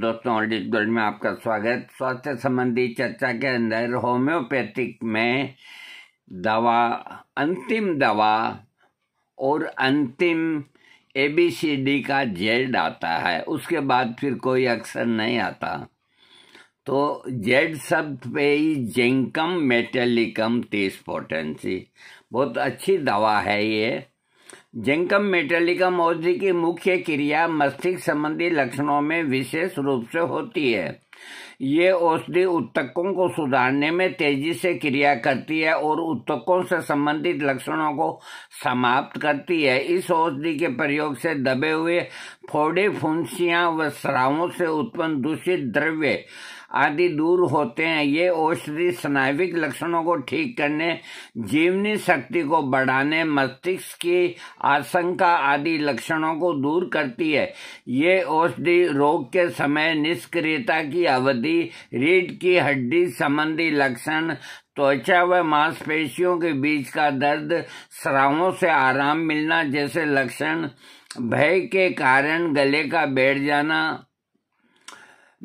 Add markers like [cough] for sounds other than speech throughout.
दोस्तों ऑडिट गर्ल्ड में आपका स्वागत स्वास्थ्य संबंधी चर्चा के अंदर होम्योपैथिक में दवा अंतिम दवा और अंतिम ए बी सी डी का जेड आता है उसके बाद फिर कोई अक्सर नहीं आता तो जेड शब्द पे ही जेंकम मेटेलिकम तीस पोटेंसी बहुत अच्छी दवा है ये जिंकम मेटेलिकम औषधि की मुख्य क्रिया मस्तिष्क संबंधी लक्षणों में विशेष रूप से होती है ये औषधि उत्तकों को सुधारने में तेजी से क्रिया करती है और उत्तकों से संबंधित लक्षणों को समाप्त करती है इस औषधि के प्रयोग से दबे हुए फोड़े फुंसियाँ व स्रावों से उत्पन्न दूषित द्रव्य आदि दूर होते हैं ये औषधि स्नाविक लक्षणों को ठीक करने जीवनी शक्ति को बढ़ाने मस्तिष्क की आशंका आदि लक्षणों को दूर करती है ये औषधि रोग के समय निष्क्रियता की अवधि रीढ़ की हड्डी संबंधी लक्षण त्वचा व मांसपेशियों के बीच का दर्द श्रावों से आराम मिलना जैसे लक्षण भय के कारण गले का बैठ जाना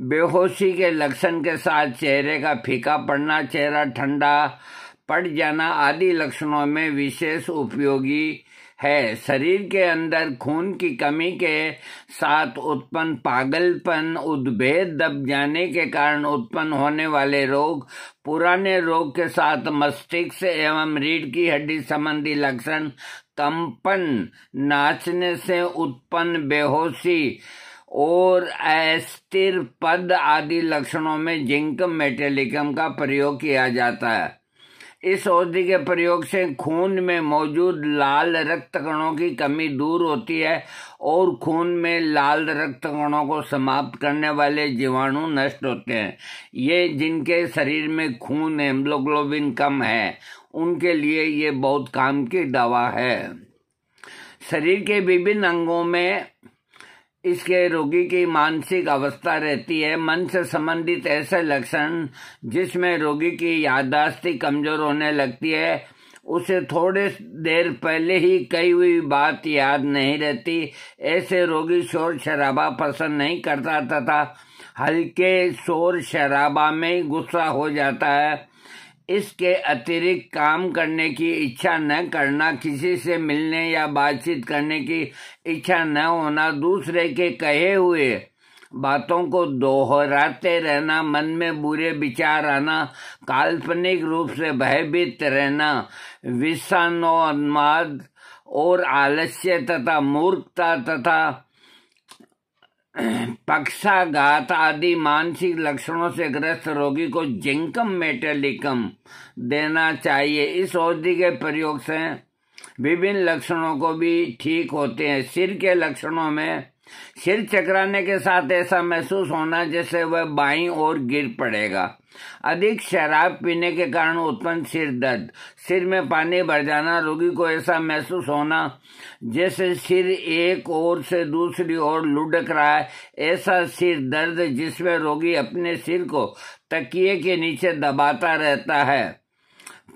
बेहोशी के लक्षण के साथ चेहरे का फीका पड़ना चेहरा ठंडा पड़ जाना आदि लक्षणों में विशेष उपयोगी है शरीर के अंदर खून की कमी के साथ उत्पन्न पागलपन उद्भेद दब जाने के कारण उत्पन्न होने वाले रोग पुराने रोग के साथ मस्तिष्क एवं रीढ़ की हड्डी संबंधी लक्षण कंपन नाचने से उत्पन्न बेहोशी और अस्थिर पद आदि लक्षणों में जिंक मेटेलिकम का प्रयोग किया जाता है इस औषधि के प्रयोग से खून में मौजूद लाल रक्त कणों की कमी दूर होती है और खून में लाल रक्त कणों को समाप्त करने वाले जीवाणु नष्ट होते हैं ये जिनके शरीर में खून हेमोग्लोबिन कम है उनके लिए ये बहुत काम की दवा है शरीर के विभिन्न अंगों में इसके रोगी की मानसिक अवस्था रहती है मन से संबंधित ऐसे लक्षण जिसमें रोगी की यादाश्ती कमजोर होने लगती है उसे थोड़े देर पहले ही कही हुई बात याद नहीं रहती ऐसे रोगी शोर शराबा पसंद नहीं करता तथा हल्के शोर शराबा में गुस्सा हो जाता है इसके अतिरिक्त काम करने की इच्छा न करना किसी से मिलने या बातचीत करने की इच्छा न होना दूसरे के कहे हुए बातों को दोहराते रहना मन में बुरे विचार आना काल्पनिक रूप से भयभीत रहना विषाणोन्माद और आलस्य तथा मूर्खता तथा पक्षाघात आदि मानसिक लक्षणों से ग्रस्त रोगी को जिंकम मेटेलिकम देना चाहिए इस औषधि के प्रयोग से विभिन्न लक्षणों को भी ठीक होते हैं सिर के लक्षणों में सिर चकराने के साथ ऐसा महसूस होना जैसे वह बाईं ओर गिर पड़ेगा अधिक शराब पीने के कारण उत्पन्न सिर दर्द सिर में पानी भर जाना रोगी को ऐसा महसूस होना जैसे सिर एक ओर से दूसरी ओर लुढ़क रहा है ऐसा सिर दर्द जिसमें रोगी अपने सिर को तकिए के नीचे दबाता रहता है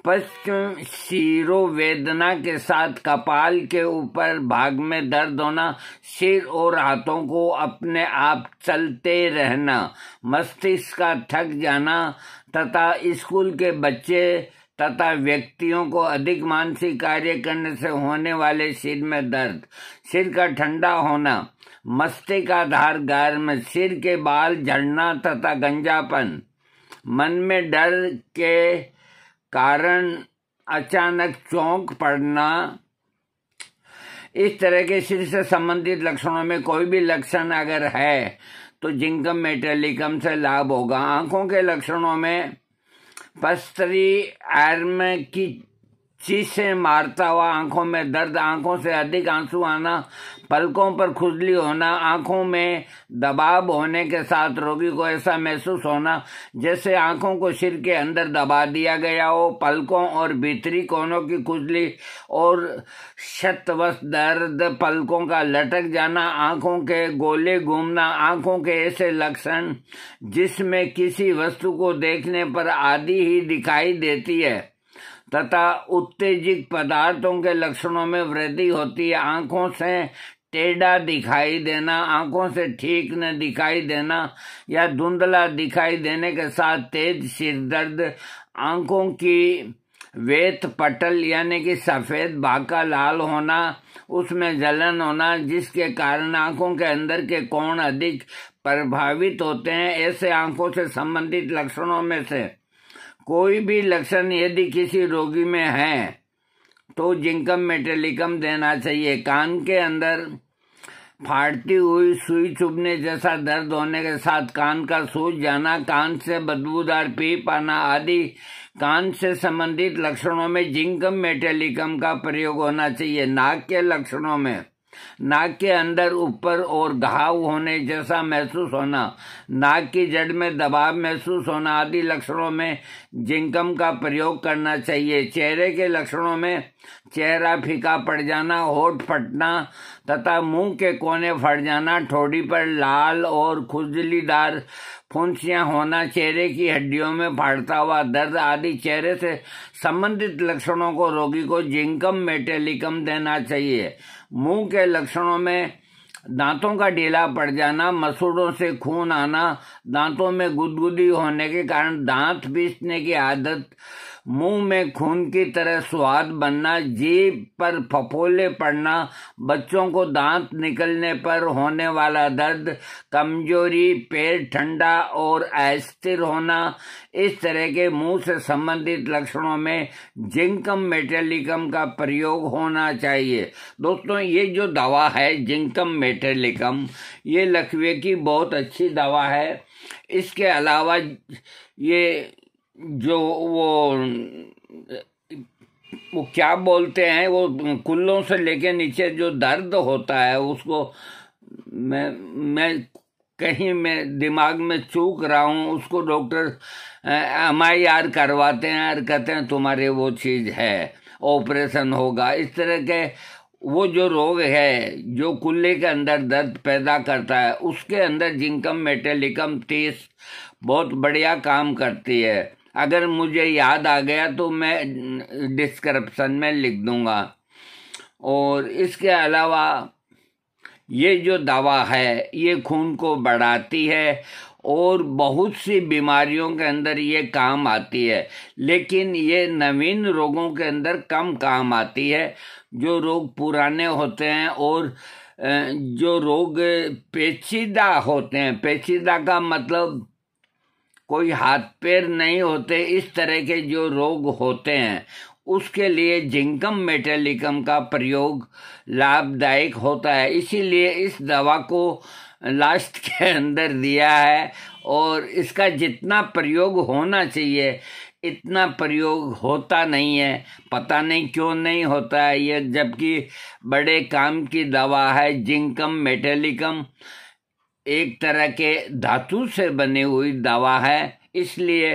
पश्चिम वेदना के साथ कपाल के ऊपर भाग में दर्द होना सिर और हाथों को अपने आप चलते रहना मस्तिष्क का थक जाना तथा स्कूल के बच्चे तथा व्यक्तियों को अधिक मानसिक कार्य करने से होने वाले सिर में दर्द सिर का ठंडा होना मस्तिष्क आधार गार में सिर के बाल झड़ना तथा गंजापन मन में डर के कारण अचानक चौंक पड़ना इस तरह के सिर से संबंधित लक्षणों में कोई भी लक्षण अगर है तो जिंकम मेटेलिकम से लाभ होगा आंखों के लक्षणों में पस्तरी आर्म की चीसे मारता हुआ आंखों में दर्द आंखों से अधिक आंसू आना पलकों पर खुजली होना आंखों में दबाव होने के साथ रोगी को ऐसा महसूस होना जैसे आंखों को सिर के अंदर दबा दिया गया हो पलकों और भीतरी कोनों की खुजली और शतवश दर्द पलकों का लटक जाना आंखों के गोले घूमना आंखों के ऐसे लक्षण जिसमें किसी वस्तु को देखने पर आदि ही दिखाई देती है तथा उत्तेजित पदार्थों के लक्षणों में वृद्धि होती है आंखों से टेढ़ा दिखाई देना आंखों से ठीक न दिखाई देना या धुंधला दिखाई देने के साथ तेज सिर दर्द आंखों की वेत पटल यानी कि सफ़ेद बाका लाल होना उसमें जलन होना जिसके कारण आंखों के अंदर के कोण अधिक प्रभावित होते हैं ऐसे आंखों से संबंधित लक्षणों में से कोई भी लक्षण यदि किसी रोगी में है तो जिंकम मेटेलिकम देना चाहिए कान के अंदर फाड़ती हुई सुई चुभने जैसा दर्द होने के साथ कान का सूज जाना कान से बदबूदार पी पाना आदि कान से संबंधित लक्षणों में जिंकम मेटेलिकम का प्रयोग होना चाहिए नाक के लक्षणों में नाक के अंदर ऊपर और घाव होने जैसा महसूस होना नाक की जड़ में दबाव महसूस होना आदि लक्षणों में जिंकम का प्रयोग करना चाहिए चेहरे के लक्षणों में चेहरा फीका पड़ जाना होठ फटना तथा मुंह के कोने फट जाना ठोड़ी पर लाल और खुजलीदार फुंसियाँ होना चेहरे की हड्डियों में फाड़ता हुआ दर्द आदि चेहरे से संबंधित लक्षणों को रोगी को जिंकम मेटेलिकम देना चाहिए मुंह के लक्षणों में दांतों का ढीला पड़ जाना मसूड़ों से खून आना दांतों में गुदगुदी होने के कारण दांत पीसने की आदत मुंह में खून की तरह स्वाद बनना जीप पर फफोले पड़ना बच्चों को दांत निकलने पर होने वाला दर्द कमजोरी पेट ठंडा और अस्थिर होना इस तरह के मुंह से संबंधित लक्षणों में जिंकम मेटेलिकम का प्रयोग होना चाहिए दोस्तों ये जो दवा है जिंकम मेटेलिकम ये लकवे की बहुत अच्छी दवा है इसके अलावा ये जो वो वो क्या बोलते हैं वो कुल्लों से लेके नीचे जो दर्द होता है उसको मैं मैं कहीं मैं दिमाग में चूक रहा हूँ उसको डॉक्टर एम आई आर करवाते हैं और कहते हैं तुम्हारे वो चीज़ है ऑपरेशन होगा इस तरह के वो जो रोग है जो कुल्ले के अंदर दर्द पैदा करता है उसके अंदर जिंकम मेटेलिकम तीस बहुत बढ़िया काम करती है अगर मुझे याद आ गया तो मैं डिस्क्रप्शन में लिख दूंगा और इसके अलावा ये जो दवा है ये खून को बढ़ाती है और बहुत सी बीमारियों के अंदर ये काम आती है लेकिन ये नवीन रोगों के अंदर कम काम आती है जो रोग पुराने होते हैं और जो रोग पेचीदा होते हैं पेचीदा का मतलब कोई हाथ पैर नहीं होते इस तरह के जो रोग होते हैं उसके लिए जिंकम मेटेलिकम का प्रयोग लाभदायक होता है इसीलिए इस दवा को लास्ट [laughs] के अंदर दिया है और इसका जितना प्रयोग होना चाहिए इतना प्रयोग होता नहीं है पता नहीं क्यों नहीं होता है ये जबकि बड़े काम की दवा है जिंकम मेटेलिकम एक तरह के धातु से बनी हुई दवा है इसलिए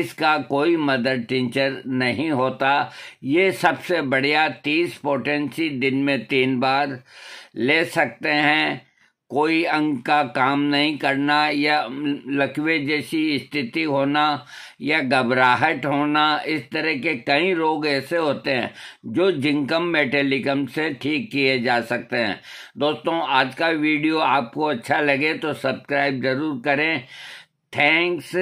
इसका कोई मदर टिंचर नहीं होता ये सबसे बढ़िया तीस पोटेंसी दिन में तीन बार ले सकते हैं कोई अंग का काम नहीं करना या लकवे जैसी स्थिति होना या घबराहट होना इस तरह के कई रोग ऐसे होते हैं जो जिंकम मेटेलिकम से ठीक किए जा सकते हैं दोस्तों आज का वीडियो आपको अच्छा लगे तो सब्सक्राइब जरूर करें थैंक्स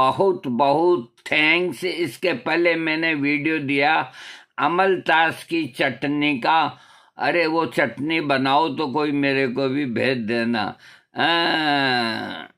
बहुत बहुत थैंक्स इसके पहले मैंने वीडियो दिया अमलतास ताश की चटनी का अरे वो चटनी बनाओ तो कोई मेरे को भी भेज देना आ, हाँ।